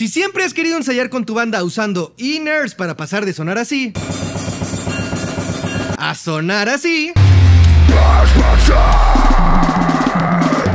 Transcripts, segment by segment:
Si siempre has querido ensayar con tu banda usando inners para pasar de sonar así a sonar así.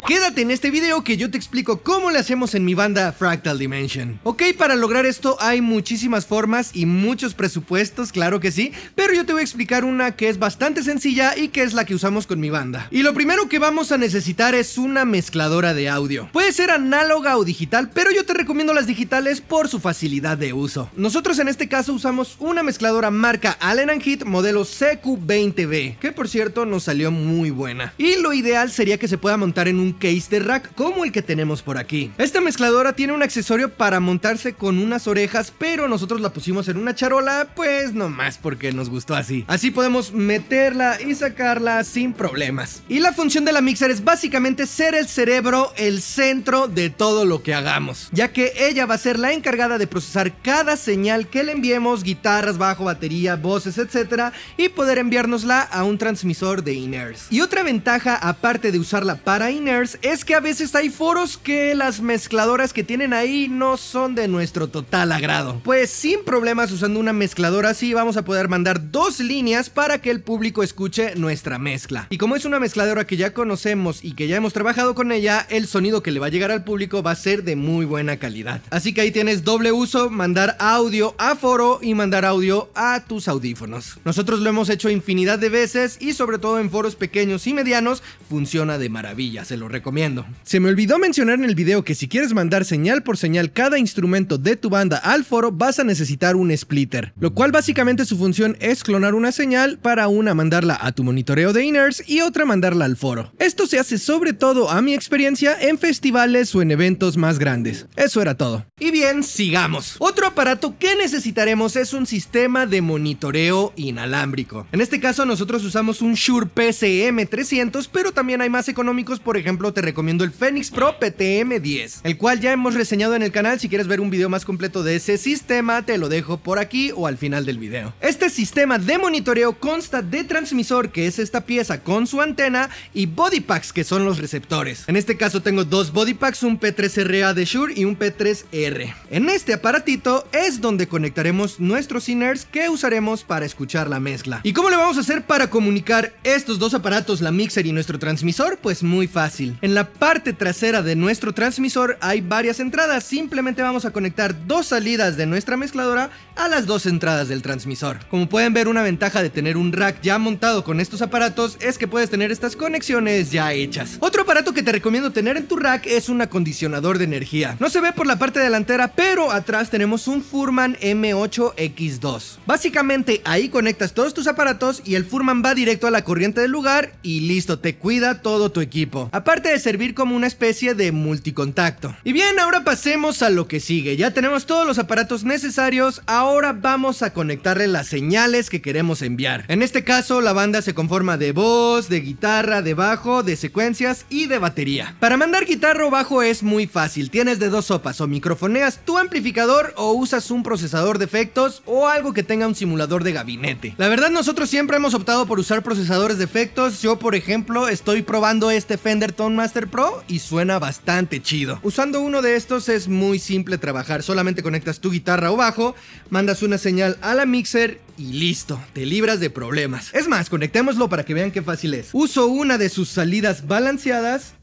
Quédate en este video que yo te explico cómo le hacemos en mi banda Fractal Dimension. Ok, para lograr esto hay muchísimas formas y muchos presupuestos, claro que sí, pero yo te voy a explicar una que es bastante sencilla y que es la que usamos con mi banda. Y lo primero que vamos a necesitar es una mezcladora de audio. Puede ser análoga o digital, pero yo te recomiendo las digitales por su facilidad de uso. Nosotros en este caso usamos una mezcladora marca Allen Heath modelo CQ20B, que por cierto nos salió muy buena. Y lo ideal sería que se pueda montar en un case de rack como el que tenemos por aquí. Esta mezcladora tiene un accesorio para montarse con unas orejas, pero nosotros la pusimos en una charola, pues nomás porque nos gustó así. Así podemos meterla y sacarla sin problemas. Y la función de la mixer es básicamente ser el cerebro, el centro de todo lo que hagamos, ya que ella va a ser la encargada de procesar cada señal que le enviemos, guitarras, bajo, batería, voces, etcétera, y poder enviárnosla a un transmisor de Iners. Y otra ventaja, aparte de usarla para Iners, es que a veces hay foros que las mezcladoras que tienen ahí no son de nuestro total agrado. Pues sin problemas usando una mezcladora así vamos a poder mandar dos líneas para que el público escuche nuestra mezcla. Y como es una mezcladora que ya conocemos y que ya hemos trabajado con ella, el sonido que le va a llegar al público va a ser de muy buena calidad. Así que ahí tienes doble uso, mandar audio a foro y mandar audio a tus audífonos. Nosotros lo hemos hecho infinidad de veces y sobre todo en foros pequeños y medianos funciona de maravilla, se lo recomiendo. Se me olvidó mencionar en el video que si quieres mandar señal por señal cada instrumento de tu banda al foro, vas a necesitar un splitter, lo cual básicamente su función es clonar una señal para una mandarla a tu monitoreo de inners y otra mandarla al foro. Esto se hace sobre todo a mi experiencia en festivales o en eventos más grandes. Eso era todo. Y bien, sigamos. Otro aparato que necesitaremos es un sistema de monitoreo inalámbrico. En este caso nosotros usamos un Shure PCM300, pero también hay más económicos, por ejemplo te recomiendo el Phoenix Pro PTM10, el cual ya hemos reseñado en el canal. Si quieres ver un video más completo de ese sistema, te lo dejo por aquí o al final del video. Este sistema de monitoreo consta de transmisor, que es esta pieza con su antena, y body packs, que son los receptores. En este caso tengo dos body packs, un P3RA de Shure y un P3R. En este aparatito es donde conectaremos nuestros inners que usaremos para escuchar la mezcla. ¿Y cómo le vamos a hacer para comunicar estos dos aparatos, la mixer y nuestro transmisor? Pues muy fácil. En la parte trasera de nuestro transmisor hay varias entradas, simplemente vamos a conectar dos salidas de nuestra mezcladora a las dos entradas del transmisor. Como pueden ver, una ventaja de tener un rack ya montado con estos aparatos es que puedes tener estas conexiones ya hechas. Otro aparato que te recomiendo tener en tu rack es un acondicionador de energía. No se ve por la parte delantera, pero atrás tenemos un Furman M8X2. Básicamente ahí conectas todos tus aparatos y el Furman va directo a la corriente del lugar y listo, te cuida todo tu equipo. Aparte de servir como una especie de multicontacto. Y bien, ahora pasemos a lo que sigue. Ya tenemos todos los aparatos necesarios, ahora vamos a conectarle las señales que queremos enviar. En este caso, la banda se conforma de voz, de guitarra, de bajo, de secuencias y de batería. Para mandar guitarra o bajo es muy fácil, tienes de dos sopas, o microfoneas tu amplificador o usas un procesador de efectos o algo que tenga un simulador de gabinete. La verdad, nosotros siempre hemos optado por usar procesadores de efectos, yo por ejemplo estoy probando este Fender master Pro y suena bastante chido. Usando uno de estos es muy simple trabajar, solamente conectas tu guitarra o bajo, mandas una señal a la mixer y listo, te libras de problemas. Es más, conectémoslo para que vean qué fácil es. Uso una de sus salidas balanceadas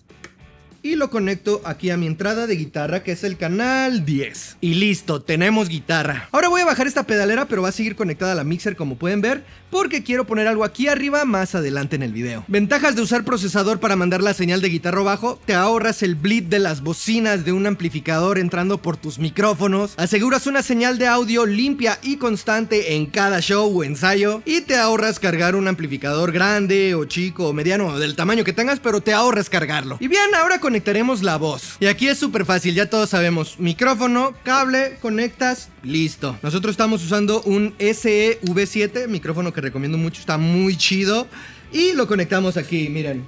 y lo conecto aquí a mi entrada de guitarra que es el canal 10. Y listo, tenemos guitarra. Ahora bajar esta pedalera, pero va a seguir conectada a la mixer como pueden ver, porque quiero poner algo aquí arriba más adelante en el video. Ventajas de usar procesador para mandar la señal de guitarra bajo, te ahorras el bleed de las bocinas de un amplificador entrando por tus micrófonos, aseguras una señal de audio limpia y constante en cada show o ensayo, y te ahorras cargar un amplificador grande o chico o mediano o del tamaño que tengas, pero te ahorras cargarlo. Y bien, ahora conectaremos la voz. Y aquí es súper fácil, ya todos sabemos, micrófono, cable, conectas, Listo. Nosotros estamos usando un sev 7 micrófono que recomiendo mucho, está muy chido. Y lo conectamos aquí, miren.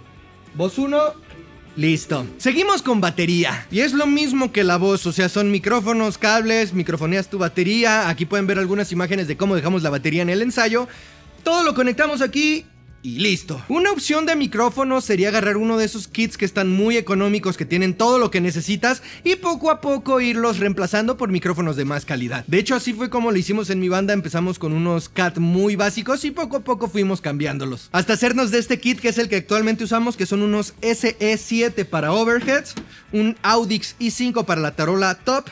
Voz 1, Listo. Seguimos con batería. Y es lo mismo que la voz, o sea, son micrófonos, cables, microfoneas tu batería. Aquí pueden ver algunas imágenes de cómo dejamos la batería en el ensayo. Todo lo conectamos aquí y listo. Una opción de micrófono sería agarrar uno de esos kits que están muy económicos, que tienen todo lo que necesitas y poco a poco irlos reemplazando por micrófonos de más calidad. De hecho, así fue como lo hicimos en mi banda, empezamos con unos CAT muy básicos y poco a poco fuimos cambiándolos. Hasta hacernos de este kit que es el que actualmente usamos, que son unos SE7 para overheads, un Audix i5 para la tarola top,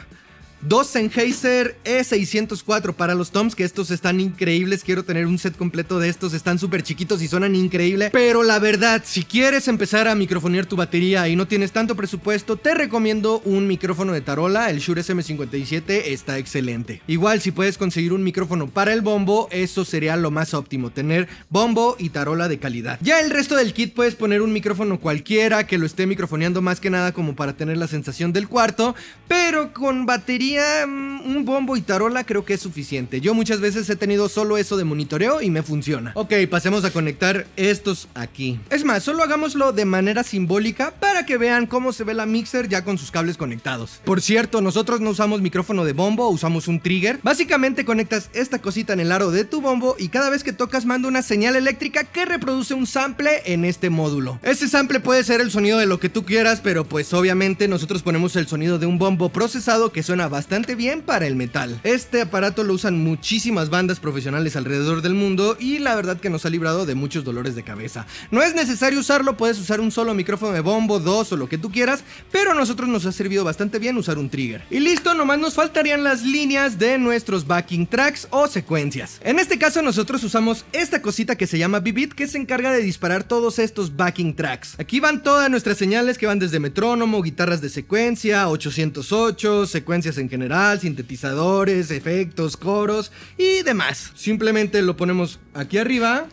Dos Sennheiser E604 para los toms, que estos están increíbles. Quiero tener un set completo de estos, están súper chiquitos y suenan increíble. Pero la verdad, si quieres empezar a microfonear tu batería y no tienes tanto presupuesto, te recomiendo un micrófono de tarola. El Shure SM57 está excelente. Igual, si puedes conseguir un micrófono para el bombo, eso sería lo más óptimo. Tener bombo y tarola de calidad. Ya el resto del kit puedes poner un micrófono cualquiera que lo esté microfoneando más que nada como para tener la sensación del cuarto, pero con batería Mm, un bombo y tarola creo que es suficiente. Yo muchas veces he tenido solo eso de monitoreo y me funciona. Ok, pasemos a conectar estos aquí. Es más, solo hagámoslo de manera simbólica para que vean cómo se ve la mixer ya con sus cables conectados. Por cierto, nosotros no usamos micrófono de bombo, usamos un trigger. Básicamente conectas esta cosita en el aro de tu bombo y cada vez que tocas manda una señal eléctrica que reproduce un sample en este módulo. Ese sample puede ser el sonido de lo que tú quieras, pero pues obviamente nosotros ponemos el sonido de un bombo procesado que suena bastante bastante bien para el metal. Este aparato lo usan muchísimas bandas profesionales alrededor del mundo y la verdad que nos ha librado de muchos dolores de cabeza. No es necesario usarlo, puedes usar un solo micrófono de bombo, dos o lo que tú quieras, pero a nosotros nos ha servido bastante bien usar un trigger. Y listo, nomás nos faltarían las líneas de nuestros backing tracks o secuencias. En este caso nosotros usamos esta cosita que se llama Vivid que se encarga de disparar todos estos backing tracks. Aquí van todas nuestras señales que van desde metrónomo, guitarras de secuencia, 808, secuencias en general, sintetizadores, efectos, coros y demás. Simplemente lo ponemos aquí arriba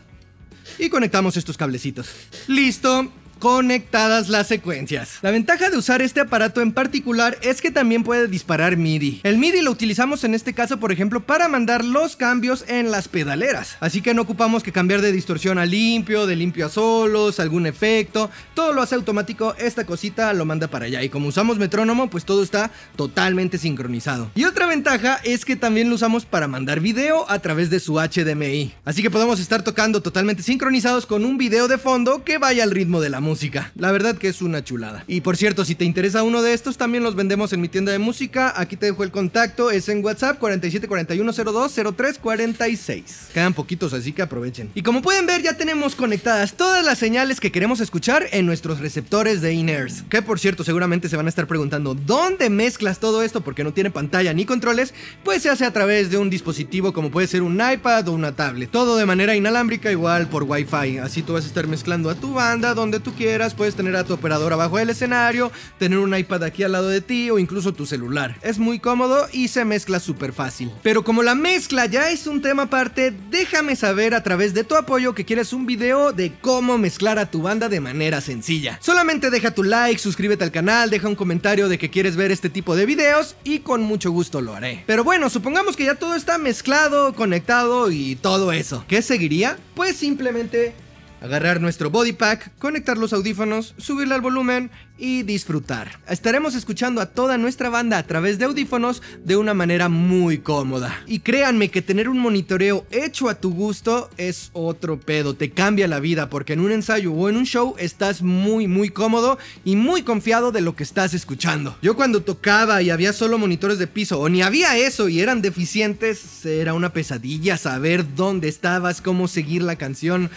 y conectamos estos cablecitos. Listo, conectadas las secuencias. La ventaja de usar este aparato en particular es que también puede disparar MIDI. El MIDI lo utilizamos en este caso por ejemplo para mandar los cambios en las pedaleras, así que no ocupamos que cambiar de distorsión a limpio, de limpio a solos, algún efecto, todo lo hace automático, esta cosita lo manda para allá y como usamos metrónomo pues todo está totalmente sincronizado. Y otra ventaja es que también lo usamos para mandar video a través de su HDMI, así que podemos estar tocando totalmente sincronizados con un video de fondo que vaya al ritmo de la música música. La verdad que es una chulada. Y por cierto, si te interesa uno de estos, también los vendemos en mi tienda de música. Aquí te dejo el contacto, es en WhatsApp 4741020346. Quedan poquitos, así que aprovechen. Y como pueden ver, ya tenemos conectadas todas las señales que queremos escuchar en nuestros receptores de Iners. Que por cierto, seguramente se van a estar preguntando, ¿dónde mezclas todo esto? Porque no tiene pantalla ni controles. Pues se hace a través de un dispositivo como puede ser un iPad o una tablet. Todo de manera inalámbrica, igual por Wi-Fi. Así tú vas a estar mezclando a tu banda donde tú quieras, puedes tener a tu operador abajo del escenario, tener un iPad aquí al lado de ti o incluso tu celular. Es muy cómodo y se mezcla súper fácil. Pero como la mezcla ya es un tema aparte, déjame saber a través de tu apoyo que quieres un video de cómo mezclar a tu banda de manera sencilla. Solamente deja tu like, suscríbete al canal, deja un comentario de que quieres ver este tipo de videos y con mucho gusto lo haré. Pero bueno, supongamos que ya todo está mezclado, conectado y todo eso. ¿Qué seguiría? Pues simplemente agarrar nuestro body pack, conectar los audífonos, subirle al volumen y disfrutar. Estaremos escuchando a toda nuestra banda a través de audífonos de una manera muy cómoda. Y créanme que tener un monitoreo hecho a tu gusto es otro pedo, te cambia la vida porque en un ensayo o en un show estás muy muy cómodo y muy confiado de lo que estás escuchando. Yo cuando tocaba y había solo monitores de piso o ni había eso y eran deficientes, era una pesadilla saber dónde estabas, cómo seguir la canción.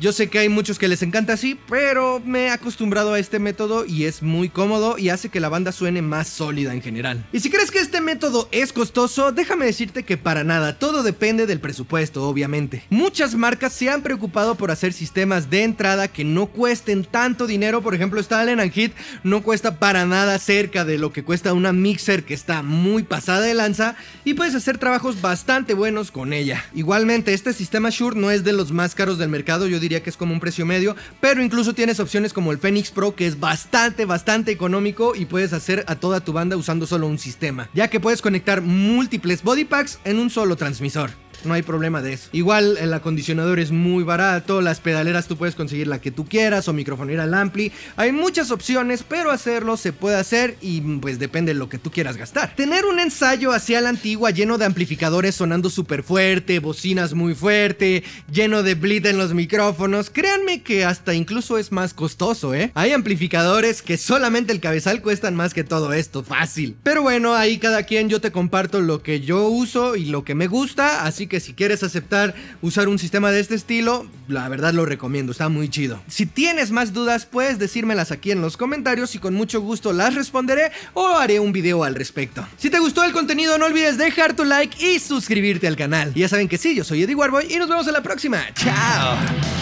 Yo sé que hay muchos que les encanta así, pero me he acostumbrado a este método y es muy cómodo y hace que la banda suene más sólida en general. Y si crees que este método es costoso, déjame decirte que para nada, todo depende del presupuesto, obviamente. Muchas marcas se han preocupado por hacer sistemas de entrada que no cuesten tanto dinero, por ejemplo, esta Allen Hit no cuesta para nada cerca de lo que cuesta una mixer que está muy pasada de lanza y puedes hacer trabajos bastante buenos con ella. Igualmente, este sistema Shure no es de los más caros del mercado, yo que es como un precio medio, pero incluso tienes opciones como el Phoenix Pro que es bastante, bastante económico y puedes hacer a toda tu banda usando solo un sistema, ya que puedes conectar múltiples body packs en un solo transmisor no hay problema de eso. Igual el acondicionador es muy barato, las pedaleras tú puedes conseguir la que tú quieras o micrófono ir al ampli. Hay muchas opciones, pero hacerlo se puede hacer y pues depende de lo que tú quieras gastar. Tener un ensayo hacia la antigua lleno de amplificadores sonando súper fuerte, bocinas muy fuerte, lleno de bleed en los micrófonos, créanme que hasta incluso es más costoso, ¿eh? Hay amplificadores que solamente el cabezal cuestan más que todo esto, fácil. Pero bueno, ahí cada quien yo te comparto lo que yo uso y lo que me gusta, así que si quieres aceptar usar un sistema de este estilo, la verdad lo recomiendo, está muy chido. Si tienes más dudas, puedes decírmelas aquí en los comentarios y con mucho gusto las responderé o haré un video al respecto. Si te gustó el contenido, no olvides dejar tu like y suscribirte al canal. ya saben que sí, yo soy Eddie Warboy y nos vemos en la próxima. ¡Chao!